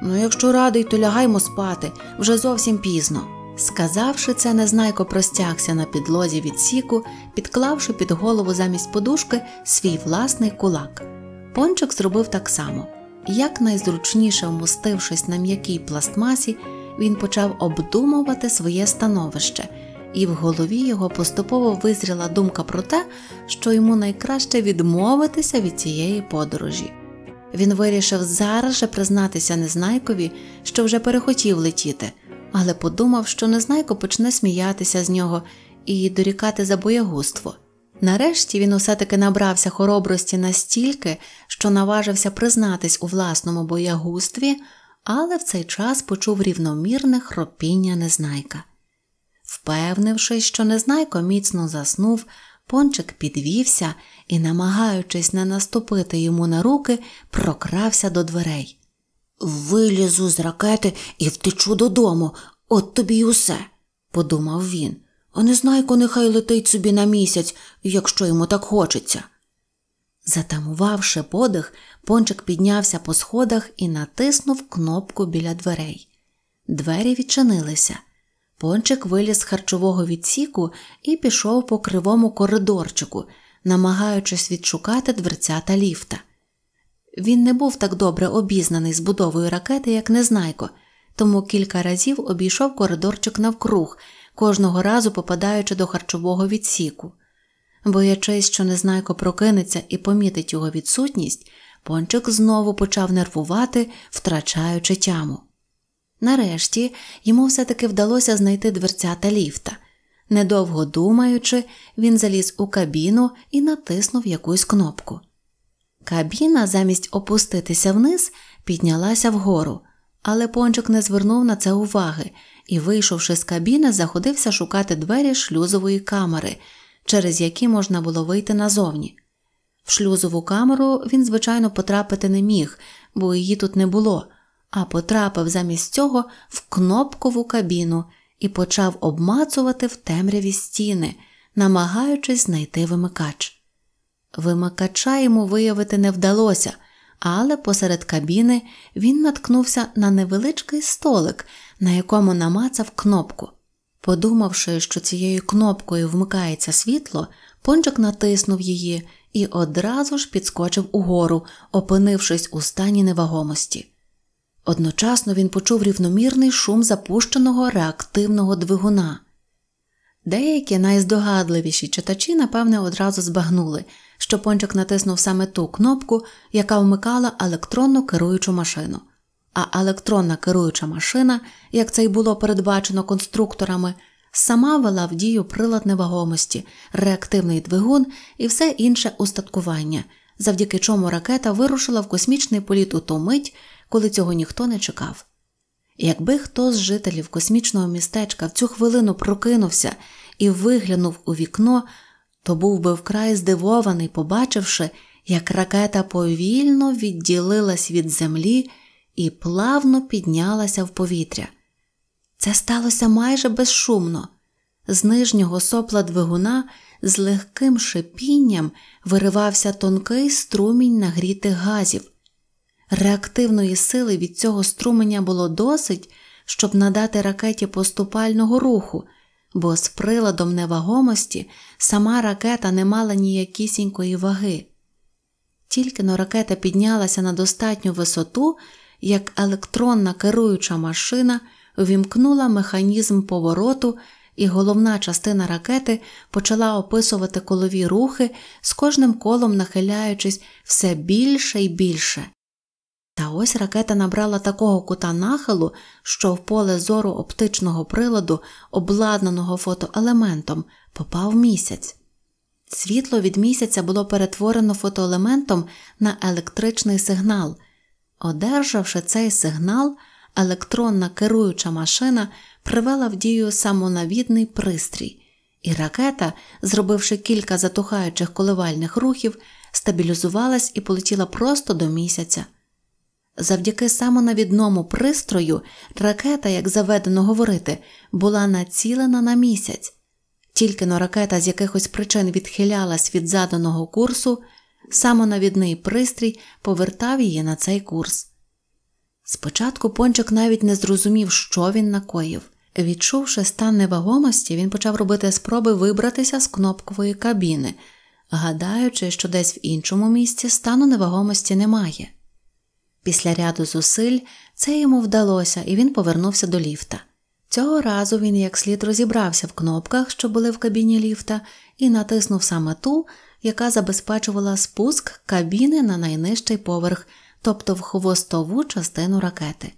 Ну, якщо радий, то лягаймо спати, вже зовсім пізно. Сказавши це, незнайко простягся на підлозі від сіку, підклавши під голову замість подушки свій власний кулак. Пончик зробив так само. Як найзручніше вмостившись на м'якій пластмасі, він почав обдумувати своє становище, і в голові його поступово визріла думка про те, що йому найкраще відмовитися від цієї подорожі. Він вирішив зараз же признатися Незнайкові, що вже перехотів летіти, але подумав, що Незнайко почне сміятися з нього і дорікати за боягузтво. Нарешті він усе таки набрався хоробрості настільки, що наважився признатись у власному боягустві, але в цей час почув рівномірне хропіння незнайка. Впевнившись, що незнайко міцно заснув, пончик підвівся і, намагаючись не наступити йому на руки, прокрався до дверей. Вилізу з ракети і втечу додому, от тобі й усе, подумав він а незнайко нехай летить собі на місяць, якщо йому так хочеться. Затамувавши подих, пончик піднявся по сходах і натиснув кнопку біля дверей. Двері відчинилися. Пончик виліз з харчового відсіку і пішов по кривому коридорчику, намагаючись відшукати дверцята ліфта. Він не був так добре обізнаний з будовою ракети, як Незнайко, тому кілька разів обійшов коридорчик навкруг, кожного разу попадаючи до харчового відсіку. Боячись, що незнайко прокинеться і помітить його відсутність, пончик знову почав нервувати, втрачаючи тяму. Нарешті йому все таки вдалося знайти дверця та ліфта. Недовго думаючи, він заліз у кабіну і натиснув якусь кнопку. Кабіна, замість опуститися вниз, піднялася вгору, але пончик не звернув на це уваги і, вийшовши з кабіни, заходився шукати двері шлюзової камери, через які можна було вийти назовні. В шлюзову камеру він, звичайно, потрапити не міг, бо її тут не було, а потрапив замість цього в кнопкову кабіну і почав обмацувати в темряві стіни, намагаючись знайти вимикач. Вимикача йому виявити не вдалося але посеред кабіни він наткнувся на невеличкий столик, на якому намацав кнопку. Подумавши, що цією кнопкою вмикається світло, пончик натиснув її і одразу ж підскочив угору, опинившись у стані невагомості. Одночасно він почув рівномірний шум запущеного реактивного двигуна. Деякі найздогадливіші читачі, напевне, одразу збагнули, що пончик натиснув саме ту кнопку, яка вмикала електронну керуючу машину. А електронна керуюча машина, як це й було передбачено конструкторами, сама вела в дію прилад невагомості, реактивний двигун і все інше устаткування, завдяки чому ракета вирушила в космічний політ у ту мить, коли цього ніхто не чекав. Якби хто з жителів космічного містечка в цю хвилину прокинувся і виглянув у вікно, то був би вкрай здивований, побачивши, як ракета повільно відділилась від землі і плавно піднялася в повітря. Це сталося майже безшумно. З нижнього сопла двигуна з легким шипінням виривався тонкий струмінь нагрітих газів. Реактивної сили від цього струменя було досить, щоб надати ракеті поступального руху бо з приладом невагомості сама ракета не мала ніякісінької ваги. Тільки но ракета піднялася на достатню висоту, як електронна керуюча машина увімкнула механізм повороту, і головна частина ракети почала описувати колові рухи, з кожним колом нахиляючись все більше і більше. Та ось ракета набрала такого кута нахилу, що в поле зору оптичного приладу, обладнаного фотоелементом, попав місяць. Світло від місяця було перетворено фотоелементом на електричний сигнал. Одержавши цей сигнал, електронна керуюча машина привела в дію самонавідний пристрій, і ракета, зробивши кілька затухаючих коливальних рухів, стабілізувалась і полетіла просто до місяця. Завдяки самонавідному пристрою ракета, як заведено говорити, була націлена на місяць. Тільки но ракета з якихось причин відхилялась від заданого курсу, самонавідний пристрій повертав її на цей курс. Спочатку пончик навіть не зрозумів, що він накоїв. Відчувши стан невагомості, він почав робити спроби вибратися з кнопкової кабіни, гадаючи, що десь в іншому місці стану невагомості немає. Після ряду зусиль це йому вдалося, і він повернувся до ліфта. Цього разу він як слід розібрався в кнопках, що були в кабіні ліфта, і натиснув саме ту, яка забезпечувала спуск кабіни на найнижчий поверх, тобто в хвостову частину ракети.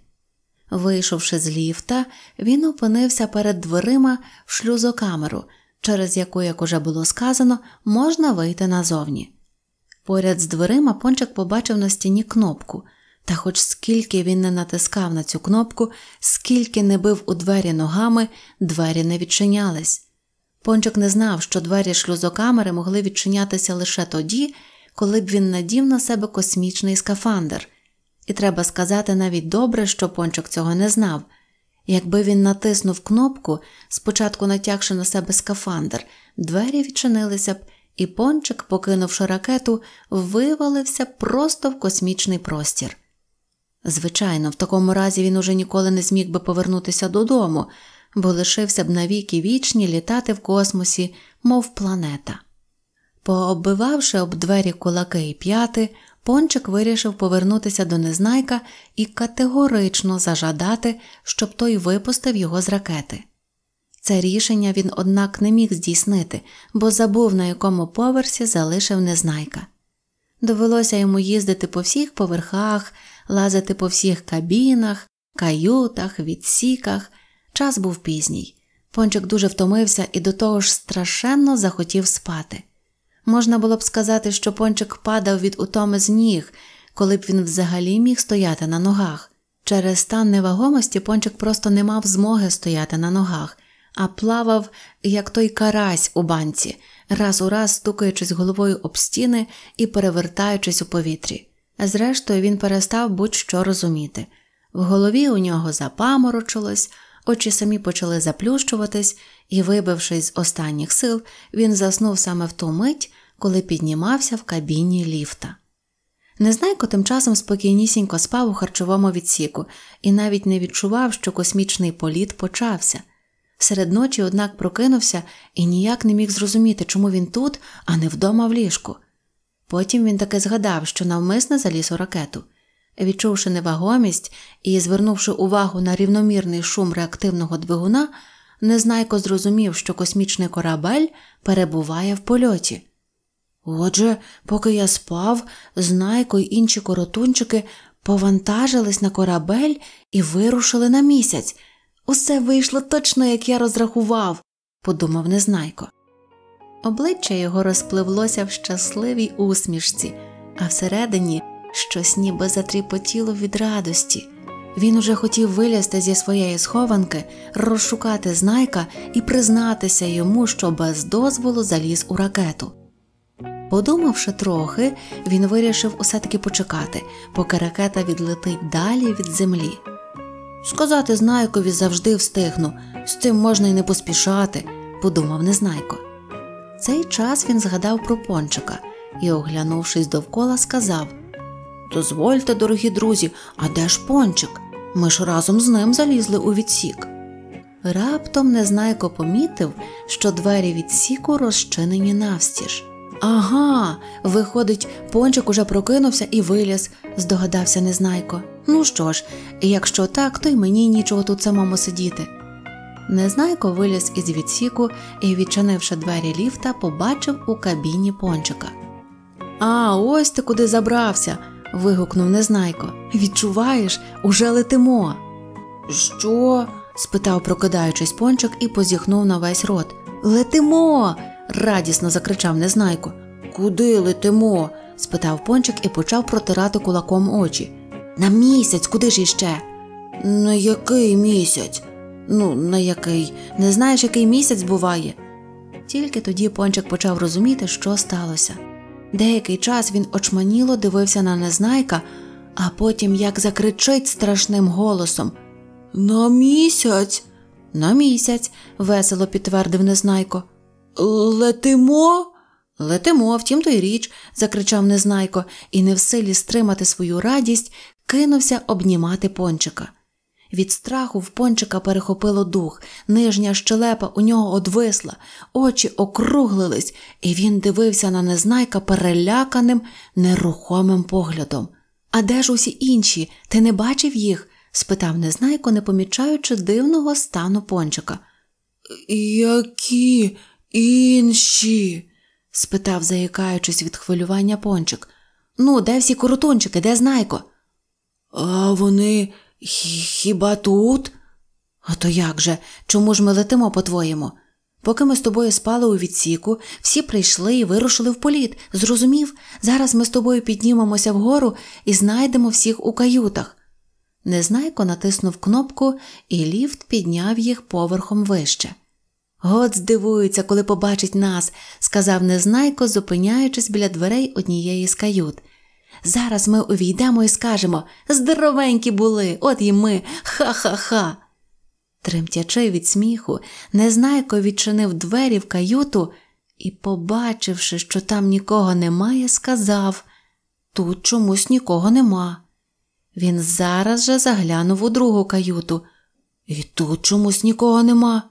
Вийшовши з ліфта, він опинився перед дверима в шлюзокамеру, через яку, як уже було сказано, можна вийти назовні. Поряд з дверима пончик побачив на стіні кнопку. Та хоч скільки він не натискав на цю кнопку, скільки не бив у двері ногами, двері не відчинялись. Пончик не знав, що двері шлюзокамери могли відчинятися лише тоді, коли б він надів на себе космічний скафандр. І треба сказати навіть добре, що пончик цього не знав. Якби він натиснув кнопку, спочатку натягши на себе скафандр, двері відчинилися б, і пончик, покинувши ракету, вивалився просто в космічний простір. Звичайно, в такому разі він уже ніколи не зміг би повернутися додому, бо лишився б навіки вічні літати в космосі, мов планета. Пооббивавши об двері кулаки і п'яти, Пончик вирішив повернутися до незнайка і категорично зажадати, щоб той випустив його з ракети. Це рішення він, однак, не міг здійснити, бо забув, на якому поверсі залишив незнайка. Довелося йому їздити по всіх поверхах, лазити по всіх кабінах, каютах, відсіках. Час був пізній. Пончик дуже втомився і до того ж страшенно захотів спати. Можна було б сказати, що пончик падав від утоми з ніг, коли б він взагалі міг стояти на ногах. Через стан невагомості пончик просто не мав змоги стояти на ногах, а плавав, як той карась у банці, раз у раз стукаючись головою об стіни і перевертаючись у повітрі. Зрештою, він перестав будь-що розуміти. В голові у нього запаморочилось, очі самі почали заплющуватись, і, вибившись з останніх сил, він заснув саме в ту мить, коли піднімався в кабіні ліфта. Незнайко тим часом спокійнісінько спав у харчовому відсіку і навіть не відчував, що космічний політ почався. Серед ночі, однак, прокинувся і ніяк не міг зрозуміти, чому він тут, а не вдома в ліжку. Потім він таки згадав, що навмисно заліз у ракету. Відчувши невагомість і звернувши увагу на рівномірний шум реактивного двигуна, незнайко зрозумів, що космічний корабель перебуває в польоті. Отже, поки я спав, знайко й інші коротунчики повантажились на корабель і вирушили на місяць. Усе вийшло точно, як я розрахував, подумав незнайко. Обличчя його розпливлося в щасливій усмішці, а всередині щось ніби затріпотіло від радості. Він уже хотів вилізти зі своєї схованки, розшукати знайка і признатися йому, що без дозволу заліз у ракету. Подумавши трохи, він вирішив усе таки почекати, поки ракета відлетить далі від землі. Сказати знайкові завжди встигну, з цим можна й не поспішати, подумав Незнайко цей час він згадав про пончика і, оглянувшись довкола, сказав Дозвольте, дорогі друзі, а де ж пончик? Ми ж разом з ним залізли у відсік. Раптом незнайко помітив, що двері відсіку розчинені навстіж. Ага, виходить, пончик уже прокинувся і виліз, здогадався незнайко. Ну що ж, якщо так, то й мені нічого тут самому сидіти. Незнайко виліз із відсіку і, відчинивши двері ліфта, побачив у кабіні пончика. А, ось ти куди забрався. вигукнув Незнайко. Відчуваєш, уже летимо. Що? спитав, прокидаючись пончик, і позіхнув на весь рот. Летимо. радісно закричав Незнайко. Куди летимо? спитав пончик і почав протирати кулаком очі. На місяць, куди ж іще? На який місяць? Ну, на який, не знаєш, який місяць буває. Тільки тоді пончик почав розуміти, що сталося. Деякий час він очманіло дивився на незнайка, а потім як закричить страшним голосом На місяць, на місяць, весело підтвердив незнайко. Летимо? Летимо, втім то й річ, закричав незнайко, і не в силі стримати свою радість, кинувся обнімати пончика. Від страху в пончика перехопило дух, нижня щелепа у нього одвисла, очі округлились, і він дивився на незнайка переляканим, нерухомим поглядом. А де ж усі інші? Ти не бачив їх? спитав незнайко, не помічаючи дивного стану пончика. Які інші? спитав, заїкаючись від хвилювання пончик. Ну, де всі коротунчики, де знайко? А вони Хіба тут? А то як же? Чому ж ми летимо, по-твоєму? Поки ми з тобою спали у відсіку, всі прийшли і вирушили в політ. Зрозумів, зараз ми з тобою піднімемося вгору і знайдемо всіх у каютах. Незнайко натиснув кнопку, і ліфт підняв їх поверхом вище. От здивується, коли побачить нас, сказав незнайко, зупиняючись біля дверей однієї з кают. Зараз ми увійдемо і скажемо здоровенькі були, от і ми, ха-ха-ха. Тремтячи від сміху, незнайко відчинив двері в каюту і, побачивши, що там нікого немає, сказав тут чомусь нікого нема. Він зараз же заглянув у другу каюту. І тут чомусь нікого нема.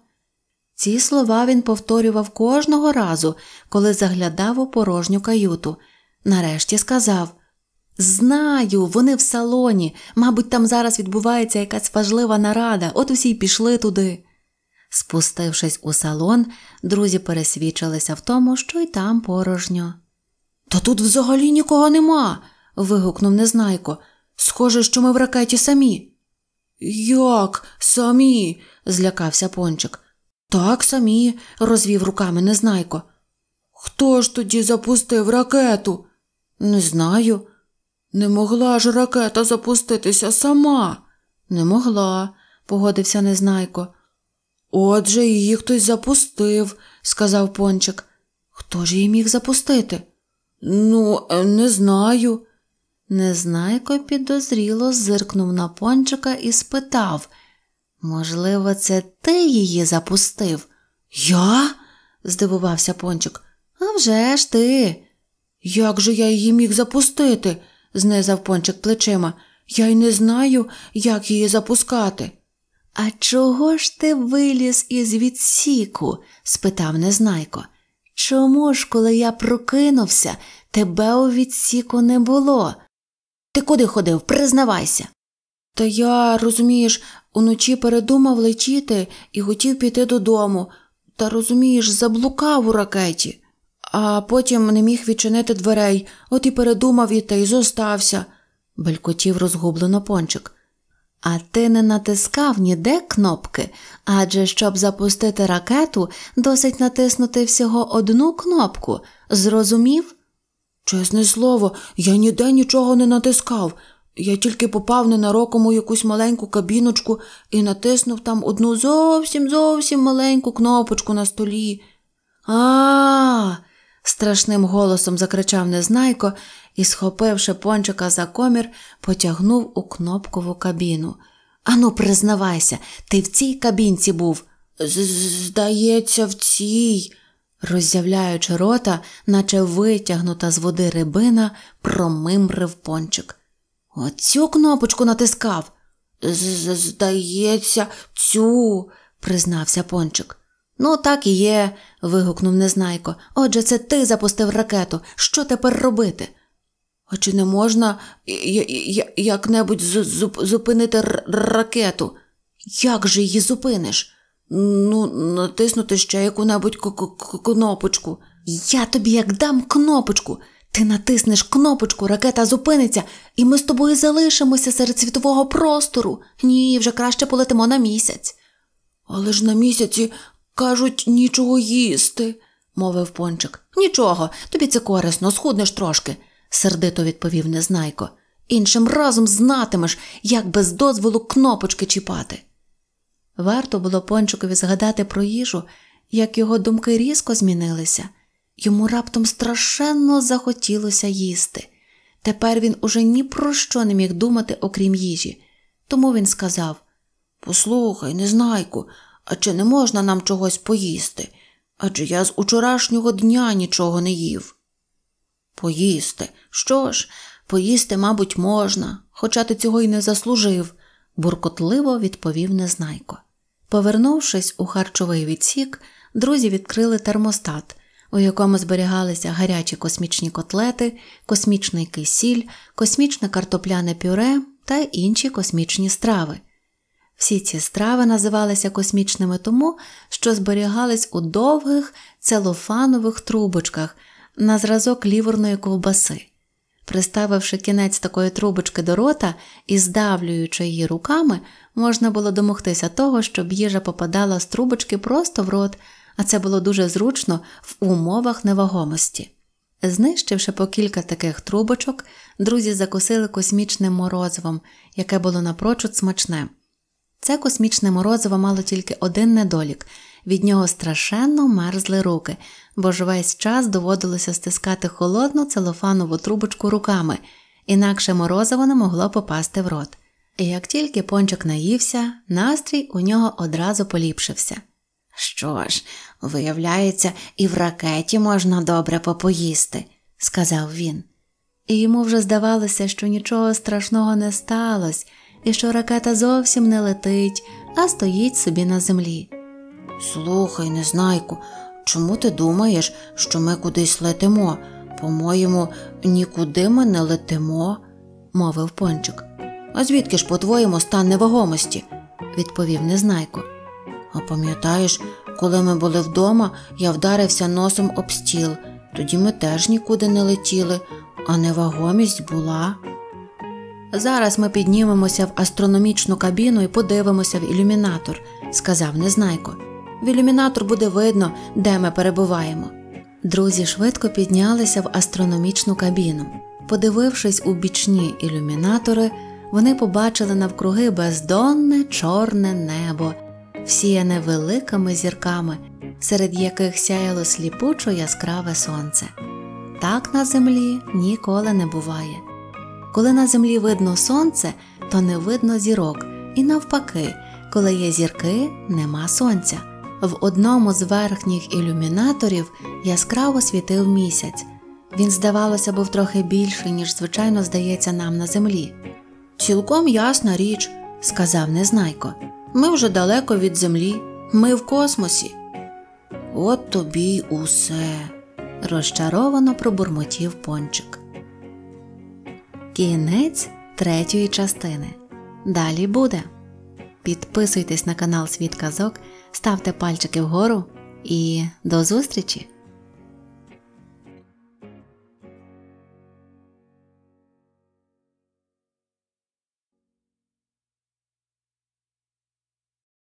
Ці слова він повторював кожного разу, коли заглядав у порожню каюту. Нарешті сказав Знаю, вони в салоні. Мабуть, там зараз відбувається якась важлива нарада, от усі й пішли туди. Спустившись у салон, друзі пересвідчилися в тому, що й там порожньо. Та тут взагалі нікого нема. вигукнув незнайко. Схоже, що ми в ракеті самі. Як самі? злякався пончик. Так самі, розвів руками незнайко. Хто ж тоді запустив ракету? Не знаю. Не могла ж ракета запуститися сама. Не могла, погодився незнайко. Отже, її хтось запустив, сказав пончик. Хто ж її міг запустити? Ну, е, не знаю. Незнайко підозріло зиркнув на пончика і спитав можливо, це ти її запустив? Я? здивувався пончик. «А вже ж ти. Як же я її міг запустити? знизав пончик плечима. Я й не знаю, як її запускати. А чого ж ти виліз із відсіку? спитав незнайко. Чому ж, коли я прокинувся, тебе у відсіку не було? Ти куди ходив? Признавайся. Та я, розумієш, уночі передумав лечити і хотів піти додому, та розумієш, заблукав у ракеті а потім не міг відчинити дверей, от і передумав і та й зостався, белькотів розгублено пончик. А ти не натискав ніде кнопки, адже щоб запустити ракету, досить натиснути всього одну кнопку, зрозумів? Чесне слово, я ніде нічого не натискав. Я тільки попав ненароком у якусь маленьку кабіночку і натиснув там одну зовсім зовсім маленьку кнопочку на столі. А, -а, -а страшним голосом закричав незнайко і, схопивши пончика за комір, потягнув у кнопкову кабіну. Ану, признавайся, ти в цій кабінці був. Здається, в цій. Роззявляючи рота, наче витягнута з води рибина, промимрив пончик. Оцю кнопочку натискав. Здається, цю, признався пончик. Ну, так і є. вигукнув незнайко. Отже, це ти запустив ракету. Що тепер робити? А чи не можна як небудь зупинити ракету? Як же її зупиниш? Ну, натиснути ще яку-небудь кнопочку. Я тобі як дам кнопочку. Ти натиснеш кнопочку, ракета зупиниться, і ми з тобою залишимося серед світового простору. Ні, вже краще полетимо на місяць. Але ж на місяці Кажуть, нічого їсти, мовив пончик. Нічого, тобі це корисно, схуднеш трошки, сердито відповів незнайко. Іншим разом знатимеш, як без дозволу кнопочки чіпати. Варто було пончикові згадати про їжу, як його думки різко змінилися. Йому раптом страшенно захотілося їсти. Тепер він уже ні про що не міг думати, окрім їжі. Тому він сказав Послухай, незнайку, а чи не можна нам чогось поїсти? Адже я з учорашнього дня нічого не їв. Поїсти. Що ж, поїсти, мабуть, можна, хоча ти цього й не заслужив, буркотливо відповів незнайко. Повернувшись у харчовий відсік, друзі відкрили термостат, у якому зберігалися гарячі космічні котлети, космічний кисіль, космічне картопляне пюре та інші космічні страви. Всі ці страви називалися космічними тому, що зберігались у довгих целофанових трубочках на зразок ліворної ковбаси. Приставивши кінець такої трубочки до рота і здавлюючи її руками, можна було домогтися того, щоб їжа попадала з трубочки просто в рот, а це було дуже зручно в умовах невагомості. Знищивши по кілька таких трубочок, друзі закусили космічним морозивом, яке було напрочуд смачним. Це космічне морозиво мало тільки один недолік від нього страшенно мерзли руки, бо ж весь час доводилося стискати холодну целофанову трубочку руками, інакше морозиво не могло попасти в рот. І як тільки пончик наївся, настрій у нього одразу поліпшився. Що ж, виявляється, і в ракеті можна добре попоїсти, сказав він. І йому вже здавалося, що нічого страшного не сталося, і що ракета зовсім не летить, а стоїть собі на землі. Слухай, незнайку, чому ти думаєш, що ми кудись летимо? По-моєму, нікуди ми не летимо, мовив пончик. А звідки ж, по-твоєму, стан невагомості? відповів незнайко. А пам'ятаєш, коли ми були вдома, я вдарився носом об стіл, тоді ми теж нікуди не летіли, а невагомість була. Зараз ми піднімемося в астрономічну кабіну і подивимося в ілюмінатор, сказав Незнайко. В ілюмінатор буде видно, де ми перебуваємо. Друзі швидко піднялися в астрономічну кабіну. Подивившись у бічні ілюмінатори, вони побачили навкруги бездонне чорне небо, всіяне великими зірками, серед яких сяяло сліпучо яскраве сонце. Так на землі ніколи не буває. Коли на землі видно сонце, то не видно зірок, і навпаки, коли є зірки, нема сонця. В одному з верхніх ілюмінаторів яскраво світив місяць. Він, здавалося, був трохи більший, ніж звичайно здається нам на землі. Цілком ясна річ, сказав незнайко. Ми вже далеко від землі, ми в космосі. От тобі й усе, розчаровано пробурмотів пончик. Кінець третьої частини. Далі буде. Підписуйтесь на канал Світ Казок, ставте пальчики вгору і до зустрічі!